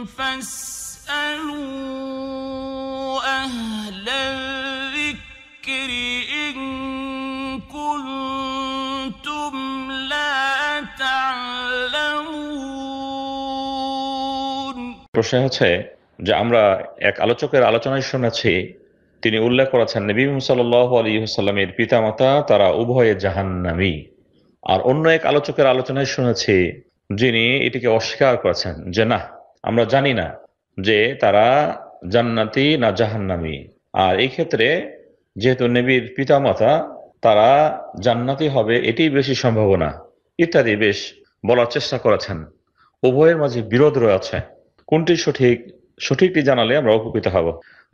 প্রশ্ন হচ্ছে যে আমরা এক আলোচকের আলোচনায় শুনেছি তিনি উল্লেখ করেছেন নবী সাল আলী সাল্লামের পিতামাতা তারা উভয়ে জাহান্নামী আর অন্য এক আলোচকের আলোচনায় শুনেছি যিনি এটিকে অস্বীকার করেছেন যে না আমরা জানি না যে তারা জান্নাতি না জাহান্নামি আর এই ক্ষেত্রে যেহেতু নবীর পিতামাতা তারা জান্নাতি হবে এটি বেশি সম্ভাবনা ইত্যাদি বেশ বলার চেষ্টা করেছেন উভয়ের মাঝে বিরোধ রয়েছে কোনটি সঠিক সঠিকটি জানালে আমরা উপকৃত হব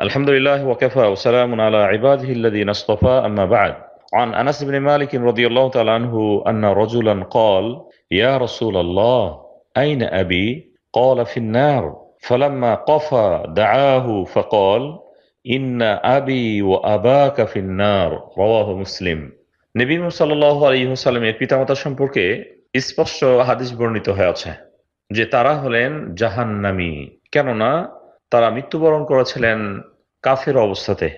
আলহামদুলিল্লাহ ওয়াকাফা ওসালাম আলা ইবাদহিল্লাদিন আসতফা আম্মা বাদ عن أنس بن مالك رضي الله تعالى عنه أن رجلا قال يا رسول الله أين أبي قال في النار فلما قفى دعاه فقال إن أبي وأباك في النار رواه مسلم নবী সাল্লাহ আলহিহসাল্লামের পিতামাতা সম্পর্কে স্পষ্ট হাদিস বর্ণিত হয়ে আছে যে তারা হলেন জাহান্নামি কেননা তারা মৃত্যুবরণ করেছিলেন কাফের অবস্থাতে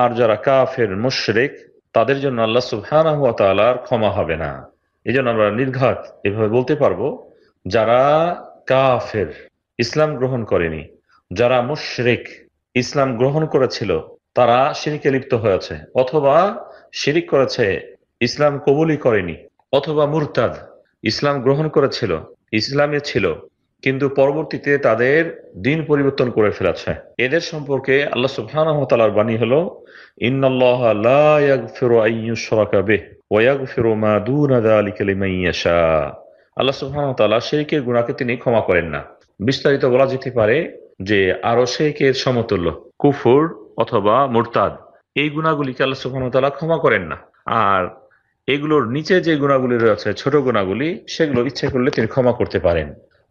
আর যারা কাফের মুশরেক তাদের জন্য আল্লাহ সুবহানাহু ওয়া তাআলার ক্ষমা হবে না এজন্য আমরা নির্ঘাত এভাবে বলতে পারবো যারা কাফের ইসলাম গ্রহণ করেনি যারা মুশরিক ইসলাম গ্রহণ করেছিল তারা সিরিকে লিপ্ত হয়েছে অথবা শিরিক করেছে ইসলাম কবুলই করেনি অথবা মুরতাদ ইসলাম গ্রহণ করেছিল ইসলামে ছিল কিন্তু পরবর্তীতে তাদের দিন পরিবর্তন করে ফেলেছে এদের সম্পর্কে আল্লাহ সুবহানাহু বাণী হলো ইন্নল্লাহ লা ইয়াগফিরু আন ইউশরাকা বিহি মা দু যালিকা লিমান ইয়াশা আল্লাহ তাল্লাহ শেখের গুণাকে তিনি ক্ষমা করেন না বিস্তারিত বলা যেতে পারে যে আরো শেখের সমতুল্য কুফুর অথবা মোরতাদ এই গুণাগুলিকে আল্লাহ তাল্লাহ ক্ষমা করেন না আর এগুলোর নিচে যে গুণাগুলি রয়েছে ছোট গুণাগুলি সেগুলো ইচ্ছে করলে তিনি ক্ষমা করতে পারেন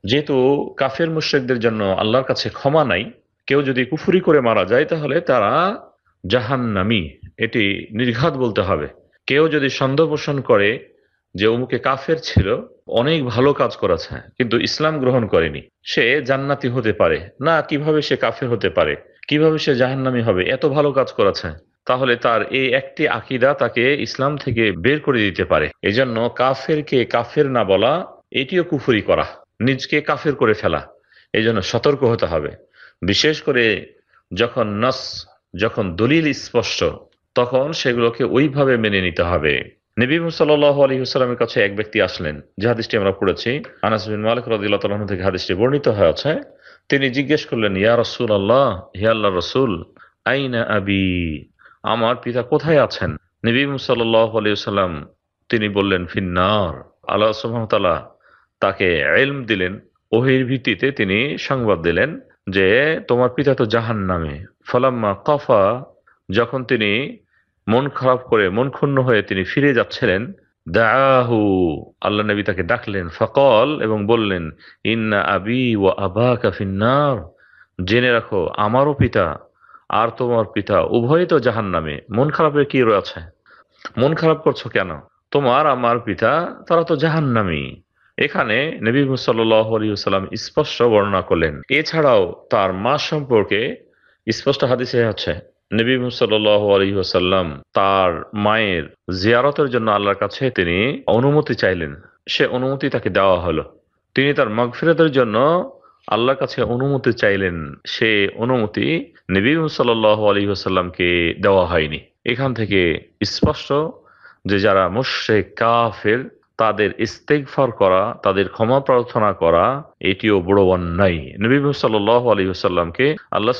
যেহেতু কাফের মুশ্রেকদের জন্য আল্লাহর কাছে ক্ষমা নাই কেউ যদি কুফুরি করে মারা যায় তাহলে তারা জাহান্নামি এটি নির্ঘাত বলতে হবে কেউ যদি সন্দেহ পোষণ করে যে অমুকে কাফের ছিল অনেক ভালো কাজ করেছে কিন্তু ইসলাম গ্রহণ করেনি সে জান্নাতি হতে পারে না কিভাবে সে কাফের হতে পারে কিভাবে সে জাহান্নামি হবে এত ভালো কাজ করেছে তাহলে তার এই একটি আকিদা তাকে ইসলাম থেকে বের করে দিতে পারে এজন্য কাফেরকে কাফের না বলা এটিও কুফুরি করা নিজকে কাফের করে ফেলা এই জন্য সতর্ক হতে হবে বিশেষ করে যখন নস যখন দলিল স্পষ্ট তখন সেগুলোকে ওইভাবে মেনে নিতে হবে নবীম সাল্লাহ আলী হুসালামের কাছে এক ব্যক্তি আসলেন যে হাদিসটি আমরা পড়েছি আনাস বিন মালিক রদুল্লাহ থেকে হাদিসটি বর্ণিত হয়ে আছে তিনি জিজ্ঞেস করলেন ইয়া রসুল আল্লাহ হে আল্লাহ রসুল আইনা আবি আমার পিতা কোথায় আছেন নবীম সাল্লাহ আলী সাল্লাম তিনি বললেন ফিন্নার আল্লাহ সুহামতাল্লাহ তাকে এলম দিলেন ওহির ভিত্তিতে তিনি সংবাদ দিলেন যে তোমার পিতা তো জাহান নামে ফলাম্মা কফা যখন তিনি মন খারাপ করে মন ক্ষুণ্ণ হয়ে তিনি ফিরে যাচ্ছিলেন দাহু আল্লাহ নবী তাকে ডাকলেন ফকল এবং বললেন ইন্না আবি ও আবা কাফিন্নার জেনে রাখো আমারও পিতা আর তোমার পিতা উভয়ই তো জাহান নামে মন খারাপের কি রয়েছে মন খারাপ করছো কেন তোমার আমার পিতা তারা তো জাহান নামি এখানে নবী সাল্লাহ স্পষ্ট বর্ণনা করলেন এছাড়াও তার মা সম্পর্কে স্পষ্ট হাদিসে আছে নবী সাল্লাহ আলী আসাল্লাম তার মায়ের জিয়ারতের জন্য আল্লাহর কাছে তিনি অনুমতি চাইলেন সে অনুমতি তাকে দেওয়া হলো তিনি তার মগফিরতের জন্য আল্লাহর কাছে অনুমতি চাইলেন সে অনুমতি নবী সাল্লাহ আলী আসাল্লামকে দেওয়া হয়নি এখান থেকে স্পষ্ট যে যারা মুশ্রেক কাফের তাদের ইস্তেকফার করা তাদের ক্ষমা প্রার্থনা করা এটিও বড় অন্যায় নবী সাল্লাহ আলী সাল্লামকে আল্লাহ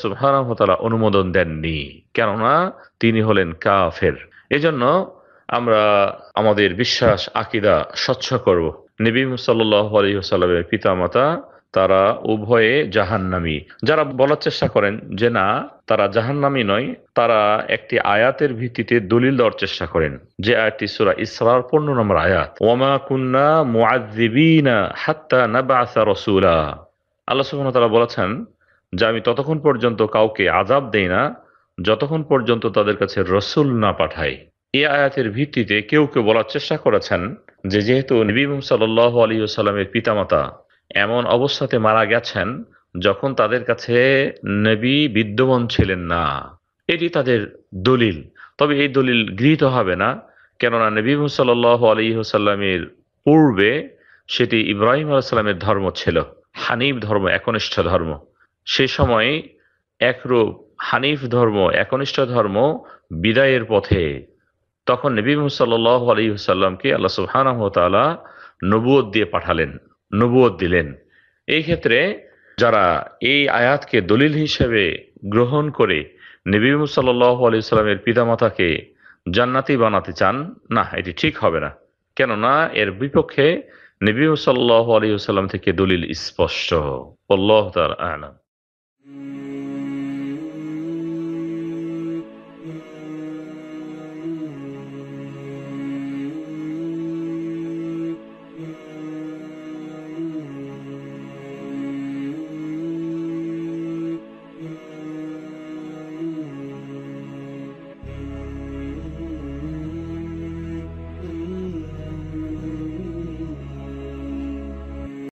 তারা অনুমোদন দেননি কেননা তিনি হলেন কাফের এজন্য আমরা আমাদের বিশ্বাস আকিদা স্বচ্ছ করব নবী সাল্লাহ আলী সাল্লামের মাতা তারা উভয়ে জাহান্নামি যারা বলার চেষ্টা করেন যে না তারা জাহান্নামি নয় তারা একটি আয়াতের ভিত্তিতে দলিল দেওয়ার চেষ্টা করেন যে আয়াতটি সুরা ইসরার পনেরো নম্বর আয়াত ওমা কুন্না মুআজিবিনা হাত্তা নাবাসা রসুলা আল্লাহ সুবহান তারা বলেছেন যে আমি ততক্ষণ পর্যন্ত কাউকে আজাব দেই না যতক্ষণ পর্যন্ত তাদের কাছে রসুল না পাঠাই এই আয়াতের ভিত্তিতে কেউ কেউ বলার চেষ্টা করেছেন যে যেহেতু নবী সাল্লাহ আলী সাল্লামের পিতামাতা এমন অবস্থাতে মারা গেছেন যখন তাদের কাছে নবী বিদ্যমান ছিলেন না এটি তাদের দলিল তবে এই দলিল গৃহীত হবে না কেননা নবী সাল আলী পূর্বে সেটি ইব্রাহিম আলাইসাল্লামের ধর্ম ছিল হানিফ ধর্ম একনিষ্ঠ ধর্ম সে সময় একরূপ হানিফ ধর্ম একনিষ্ঠ ধর্ম বিদায়ের পথে তখন নবী মুসাল্লাহ আলী হুসাল্লামকে আল্লাহ সুহানা তালা নবুয়ত দিয়ে পাঠালেন নবুয়ত দিলেন এই ক্ষেত্রে যারা এই আয়াতকে দলিল হিসেবে গ্রহণ করে নবী সাল্লাহ আলি সাল্লামের পিতামাতাকে জান্নাতি বানাতে চান না এটি ঠিক হবে না কেননা এর বিপক্ষে নবী সাল্লাহ আলী সাল্লাম থেকে দলিল স্পষ্ট আয়না।